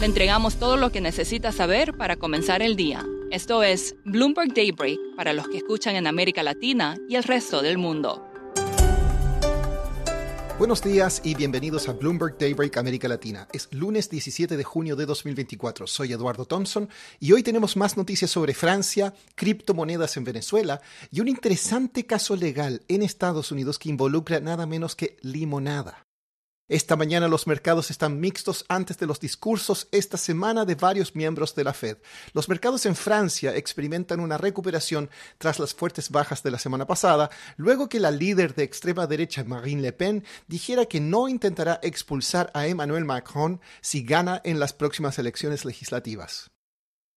Le entregamos todo lo que necesita saber para comenzar el día. Esto es Bloomberg Daybreak para los que escuchan en América Latina y el resto del mundo. Buenos días y bienvenidos a Bloomberg Daybreak América Latina. Es lunes 17 de junio de 2024. Soy Eduardo Thompson y hoy tenemos más noticias sobre Francia, criptomonedas en Venezuela y un interesante caso legal en Estados Unidos que involucra nada menos que limonada. Esta mañana los mercados están mixtos antes de los discursos esta semana de varios miembros de la Fed. Los mercados en Francia experimentan una recuperación tras las fuertes bajas de la semana pasada, luego que la líder de extrema derecha Marine Le Pen dijera que no intentará expulsar a Emmanuel Macron si gana en las próximas elecciones legislativas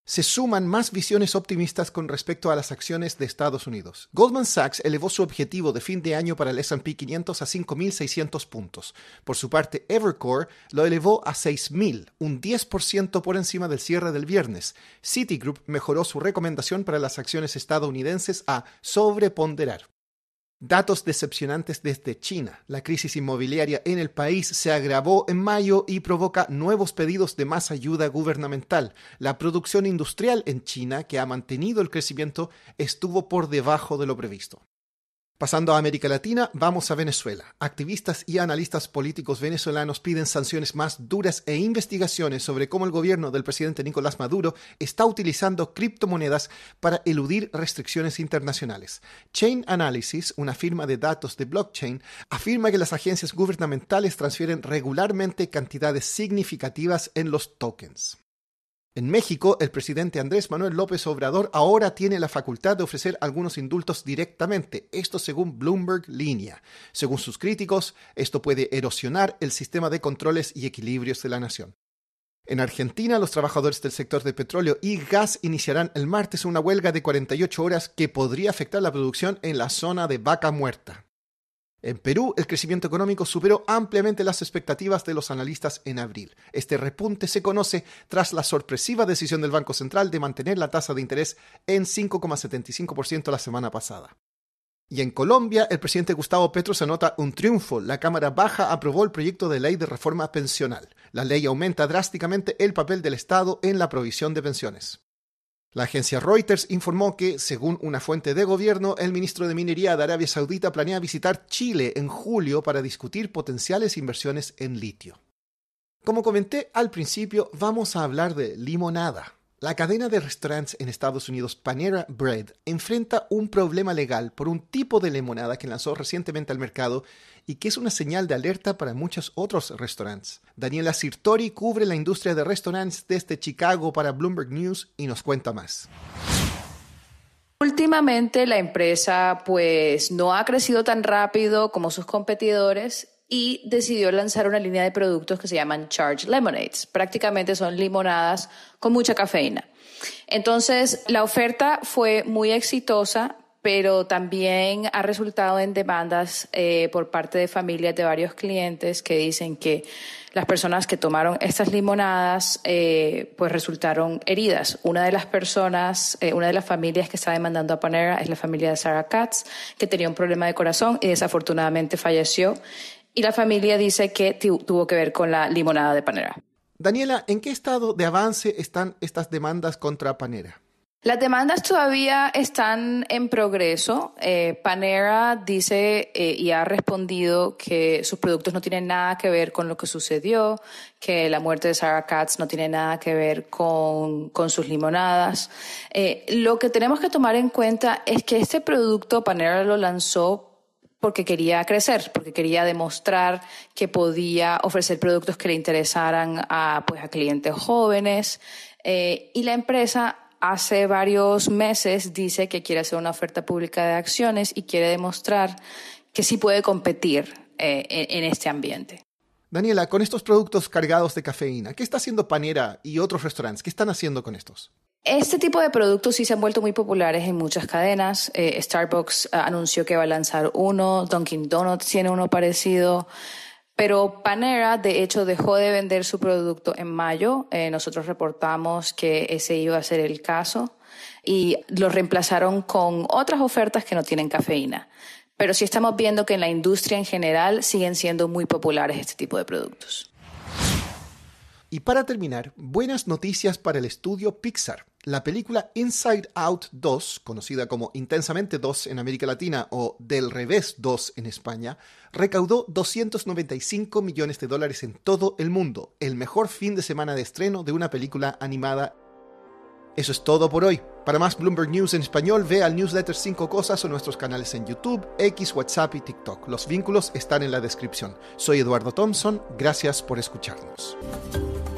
se suman más visiones optimistas con respecto a las acciones de Estados Unidos. Goldman Sachs elevó su objetivo de fin de año para el SP 500 a 5.600 puntos. Por su parte, Evercore lo elevó a 6.000, un 10% por encima del cierre del viernes. Citigroup mejoró su recomendación para las acciones estadounidenses a sobreponderar. Datos decepcionantes desde China. La crisis inmobiliaria en el país se agravó en mayo y provoca nuevos pedidos de más ayuda gubernamental. La producción industrial en China, que ha mantenido el crecimiento, estuvo por debajo de lo previsto. Pasando a América Latina, vamos a Venezuela. Activistas y analistas políticos venezolanos piden sanciones más duras e investigaciones sobre cómo el gobierno del presidente Nicolás Maduro está utilizando criptomonedas para eludir restricciones internacionales. Chain Analysis, una firma de datos de blockchain, afirma que las agencias gubernamentales transfieren regularmente cantidades significativas en los tokens. En México, el presidente Andrés Manuel López Obrador ahora tiene la facultad de ofrecer algunos indultos directamente, esto según Bloomberg Línea. Según sus críticos, esto puede erosionar el sistema de controles y equilibrios de la nación. En Argentina, los trabajadores del sector de petróleo y gas iniciarán el martes una huelga de 48 horas que podría afectar la producción en la zona de vaca muerta. En Perú, el crecimiento económico superó ampliamente las expectativas de los analistas en abril. Este repunte se conoce tras la sorpresiva decisión del Banco Central de mantener la tasa de interés en 5,75% la semana pasada. Y en Colombia, el presidente Gustavo Petro se nota un triunfo. La Cámara Baja aprobó el proyecto de ley de reforma pensional. La ley aumenta drásticamente el papel del Estado en la provisión de pensiones. La agencia Reuters informó que, según una fuente de gobierno, el ministro de Minería de Arabia Saudita planea visitar Chile en julio para discutir potenciales inversiones en litio. Como comenté al principio, vamos a hablar de limonada. La cadena de restaurantes en Estados Unidos Panera Bread enfrenta un problema legal por un tipo de limonada que lanzó recientemente al mercado y que es una señal de alerta para muchos otros restaurantes. Daniela Sirtori cubre la industria de restaurantes desde Chicago para Bloomberg News y nos cuenta más. Últimamente la empresa pues no ha crecido tan rápido como sus competidores y decidió lanzar una línea de productos que se llaman Charge Lemonades. Prácticamente son limonadas con mucha cafeína. Entonces, la oferta fue muy exitosa, pero también ha resultado en demandas eh, por parte de familias de varios clientes que dicen que las personas que tomaron estas limonadas eh, pues resultaron heridas. Una de las personas, eh, una de las familias que está demandando a Panera es la familia de Sarah Katz, que tenía un problema de corazón y desafortunadamente falleció y la familia dice que tuvo que ver con la limonada de Panera. Daniela, ¿en qué estado de avance están estas demandas contra Panera? Las demandas todavía están en progreso. Eh, Panera dice eh, y ha respondido que sus productos no tienen nada que ver con lo que sucedió, que la muerte de Sarah Katz no tiene nada que ver con, sus limonadas. Eh, lo que tenemos que tomar en cuenta es que este producto Panera lo lanzó porque quería crecer, porque quería demostrar que podía ofrecer productos que le interesaran a, pues, a clientes jóvenes. Eh, y la empresa hace varios meses dice que quiere hacer una oferta pública de acciones y quiere demostrar que sí puede competir eh, en este ambiente. Daniela, con estos productos cargados de cafeína, ¿qué está haciendo Panera y otros restaurantes? ¿Qué están haciendo con estos? Este tipo de productos sí se han vuelto muy populares en muchas cadenas. Eh, Starbucks eh, anunció que va a lanzar uno, Dunkin' Donuts tiene uno parecido, pero Panera de hecho dejó de vender su producto en mayo. Eh, nosotros reportamos que ese iba a ser el caso y lo reemplazaron con otras ofertas que no tienen cafeína. Pero sí estamos viendo que en la industria en general siguen siendo muy populares este tipo de productos. Y para terminar, buenas noticias para el estudio Pixar la película Inside Out 2, conocida como Intensamente 2 en América Latina o Del Revés 2 en España, recaudó 295 millones de dólares en todo el mundo, el mejor fin de semana de estreno de una película animada. Eso es todo por hoy. Para más Bloomberg News en español, ve al newsletter 5 Cosas o nuestros canales en YouTube, X, WhatsApp y TikTok. Los vínculos están en la descripción. Soy Eduardo Thompson, gracias por escucharnos.